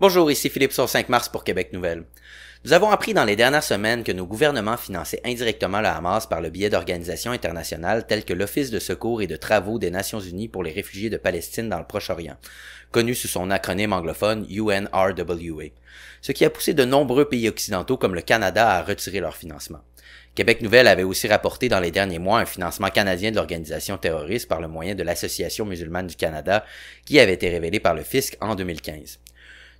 Bonjour, ici Philippe sur 5 mars pour Québec Nouvelle. Nous avons appris dans les dernières semaines que nos gouvernements finançaient indirectement le Hamas par le biais d'organisations internationales telles que l'Office de secours et de travaux des Nations Unies pour les réfugiés de Palestine dans le Proche-Orient, connu sous son acronyme anglophone UNRWA, ce qui a poussé de nombreux pays occidentaux comme le Canada à retirer leur financement. Québec Nouvelle avait aussi rapporté dans les derniers mois un financement canadien de l'organisation terroriste par le moyen de l'Association musulmane du Canada qui avait été révélé par le fisc en 2015.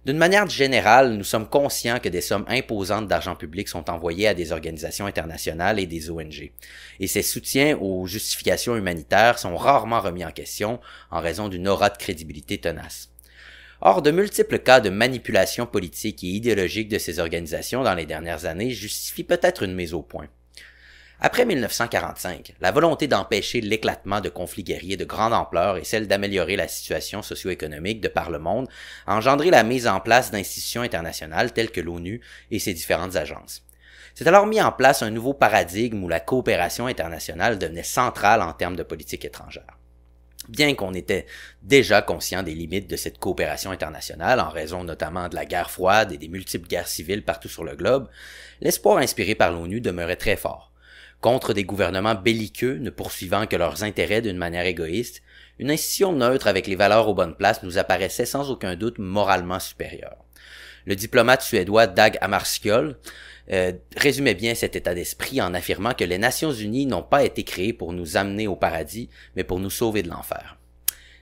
D'une manière générale, nous sommes conscients que des sommes imposantes d'argent public sont envoyées à des organisations internationales et des ONG, et ces soutiens aux justifications humanitaires sont rarement remis en question en raison d'une aura de crédibilité tenace. Or, de multiples cas de manipulation politique et idéologique de ces organisations dans les dernières années justifient peut-être une mise au point. Après 1945, la volonté d'empêcher l'éclatement de conflits guerriers de grande ampleur et celle d'améliorer la situation socio-économique de par le monde a engendré la mise en place d'institutions internationales telles que l'ONU et ses différentes agences. C'est alors mis en place un nouveau paradigme où la coopération internationale devenait centrale en termes de politique étrangère. Bien qu'on était déjà conscient des limites de cette coopération internationale en raison notamment de la guerre froide et des multiples guerres civiles partout sur le globe, l'espoir inspiré par l'ONU demeurait très fort contre des gouvernements belliqueux ne poursuivant que leurs intérêts d'une manière égoïste, une institution neutre avec les valeurs aux bonnes places nous apparaissait sans aucun doute moralement supérieure. Le diplomate suédois Dag Hammarskjöld euh, résumait bien cet état d'esprit en affirmant que les Nations Unies n'ont pas été créées pour nous amener au paradis, mais pour nous sauver de l'enfer.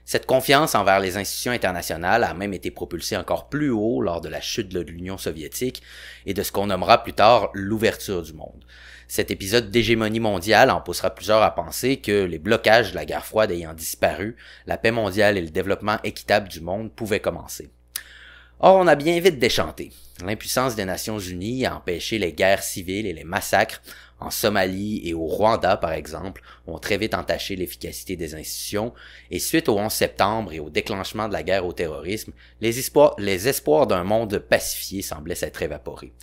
Cette confiance envers les institutions internationales a même été propulsée encore plus haut lors de la chute de l'Union soviétique et de ce qu'on nommera plus tard l'ouverture du monde. Cet épisode d'hégémonie mondiale en poussera plusieurs à penser que les blocages de la guerre froide ayant disparu, la paix mondiale et le développement équitable du monde pouvaient commencer. Or, on a bien vite déchanté. L'impuissance des Nations Unies a empêché les guerres civiles et les massacres, en Somalie et au Rwanda, par exemple, ont très vite entaché l'efficacité des institutions, et suite au 11 septembre et au déclenchement de la guerre au terrorisme, les espoirs, les espoirs d'un monde pacifié semblaient s'être évaporés.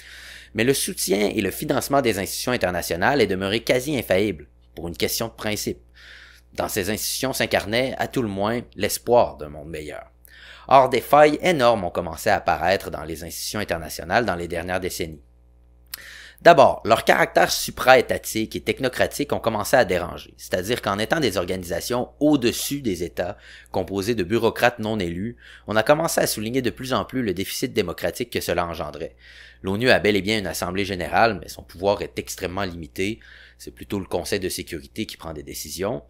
Mais le soutien et le financement des institutions internationales est demeuré quasi infaillible, pour une question de principe. Dans ces institutions s'incarnait, à tout le moins, l'espoir d'un monde meilleur. Or, des failles énormes ont commencé à apparaître dans les institutions internationales dans les dernières décennies. D'abord, leur caractère supra-étatique et technocratique ont commencé à déranger, c'est-à-dire qu'en étant des organisations au-dessus des États, composées de bureaucrates non élus, on a commencé à souligner de plus en plus le déficit démocratique que cela engendrait. L'ONU a bel et bien une assemblée générale, mais son pouvoir est extrêmement limité. C'est plutôt le Conseil de sécurité qui prend des décisions.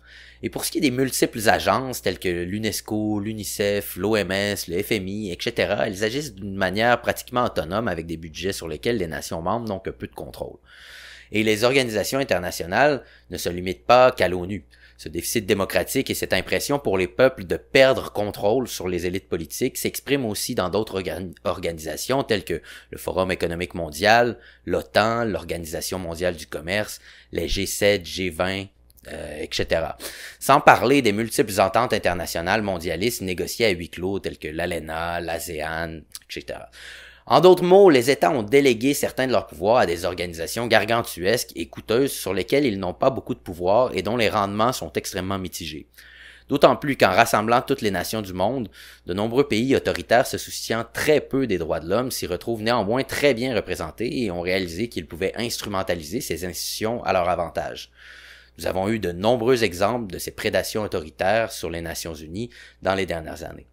Et pour ce qui est des multiples agences telles que l'UNESCO, l'UNICEF, l'OMS, le FMI, etc., elles agissent d'une manière pratiquement autonome avec des budgets sur lesquels les nations membres n'ont que peu de contrôle. Et les organisations internationales ne se limitent pas qu'à l'ONU. Ce déficit démocratique et cette impression pour les peuples de perdre contrôle sur les élites politiques s'expriment aussi dans d'autres organisations telles que le Forum économique mondial, l'OTAN, l'Organisation mondiale du commerce, les G7, G20, etc. Sans parler des multiples ententes internationales mondialistes négociées à huis clos telles que l'ALENA, l'ASEAN, etc. En d'autres mots, les États ont délégué certains de leurs pouvoirs à des organisations gargantuesques et coûteuses sur lesquelles ils n'ont pas beaucoup de pouvoir et dont les rendements sont extrêmement mitigés. D'autant plus qu'en rassemblant toutes les nations du monde, de nombreux pays autoritaires se souciant très peu des droits de l'homme s'y retrouvent néanmoins très bien représentés et ont réalisé qu'ils pouvaient instrumentaliser ces institutions à leur avantage. Nous avons eu de nombreux exemples de ces prédations autoritaires sur les Nations Unies dans les dernières années.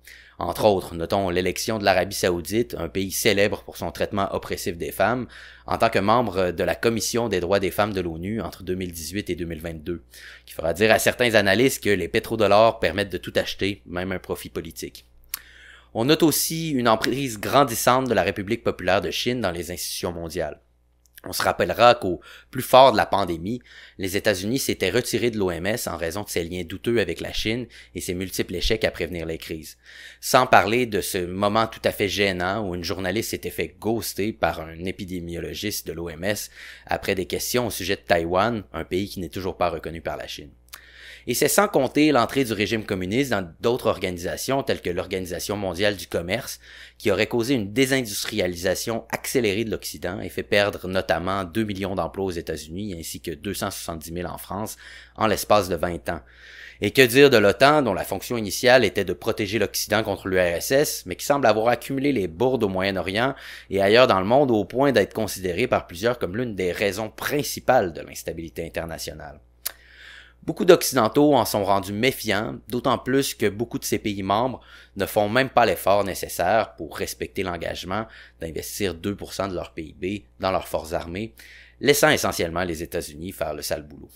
Entre autres, notons l'élection de l'Arabie saoudite, un pays célèbre pour son traitement oppressif des femmes, en tant que membre de la Commission des droits des femmes de l'ONU entre 2018 et 2022, qui fera dire à certains analystes que les pétrodollars permettent de tout acheter, même un profit politique. On note aussi une emprise grandissante de la République populaire de Chine dans les institutions mondiales. On se rappellera qu'au plus fort de la pandémie, les États-Unis s'étaient retirés de l'OMS en raison de ses liens douteux avec la Chine et ses multiples échecs à prévenir les crises. Sans parler de ce moment tout à fait gênant où une journaliste s'était fait ghoster par un épidémiologiste de l'OMS après des questions au sujet de Taïwan, un pays qui n'est toujours pas reconnu par la Chine. Et c'est sans compter l'entrée du régime communiste dans d'autres organisations telles que l'Organisation mondiale du commerce, qui aurait causé une désindustrialisation accélérée de l'Occident et fait perdre notamment 2 millions d'emplois aux États-Unis ainsi que 270 000 en France en l'espace de 20 ans. Et que dire de l'OTAN, dont la fonction initiale était de protéger l'Occident contre l'URSS, mais qui semble avoir accumulé les bourdes au Moyen-Orient et ailleurs dans le monde au point d'être considérée par plusieurs comme l'une des raisons principales de l'instabilité internationale. Beaucoup d'Occidentaux en sont rendus méfiants, d'autant plus que beaucoup de ces pays membres ne font même pas l'effort nécessaire pour respecter l'engagement d'investir 2% de leur PIB dans leurs forces armées, laissant essentiellement les États-Unis faire le sale boulot.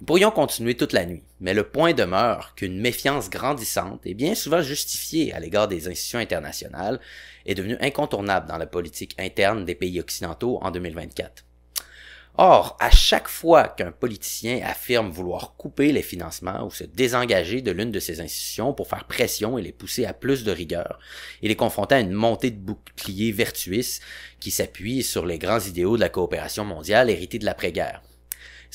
Nous pourrions continuer toute la nuit, mais le point demeure qu'une méfiance grandissante et bien souvent justifiée à l'égard des institutions internationales est devenue incontournable dans la politique interne des pays occidentaux en 2024. Or, à chaque fois qu'un politicien affirme vouloir couper les financements ou se désengager de l'une de ses institutions pour faire pression et les pousser à plus de rigueur, il est confronté à une montée de boucliers vertuistes qui s'appuie sur les grands idéaux de la coopération mondiale héritée de l'après-guerre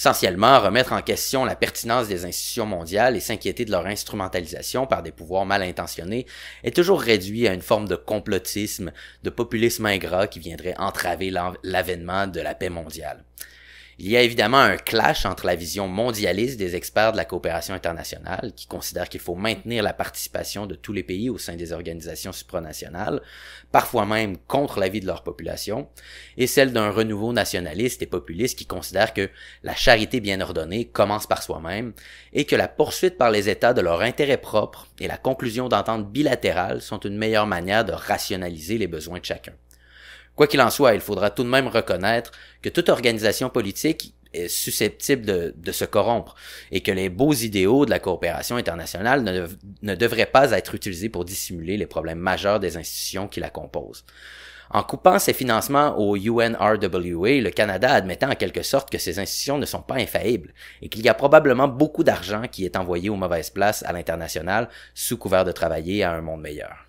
essentiellement remettre en question la pertinence des institutions mondiales et s'inquiéter de leur instrumentalisation par des pouvoirs mal intentionnés est toujours réduit à une forme de complotisme, de populisme ingrat qui viendrait entraver l'avènement de la paix mondiale. Il y a évidemment un clash entre la vision mondialiste des experts de la coopération internationale, qui considèrent qu'il faut maintenir la participation de tous les pays au sein des organisations supranationales, parfois même contre l'avis de leur population, et celle d'un renouveau nationaliste et populiste qui considère que la charité bien ordonnée commence par soi-même et que la poursuite par les États de leur intérêt propre et la conclusion d'ententes bilatérales sont une meilleure manière de rationaliser les besoins de chacun. Quoi qu'il en soit, il faudra tout de même reconnaître que toute organisation politique est susceptible de, se corrompre et que les beaux idéaux de la coopération internationale ne, ne devraient pas être utilisés pour dissimuler les problèmes majeurs des institutions qui la composent. En coupant ses financements au UNRWA, le Canada admettant en quelque sorte que ces institutions ne sont pas infaillibles et qu'il y a probablement beaucoup d'argent qui est envoyé aux mauvaises places à l'international sous couvert de travailler à un monde meilleur.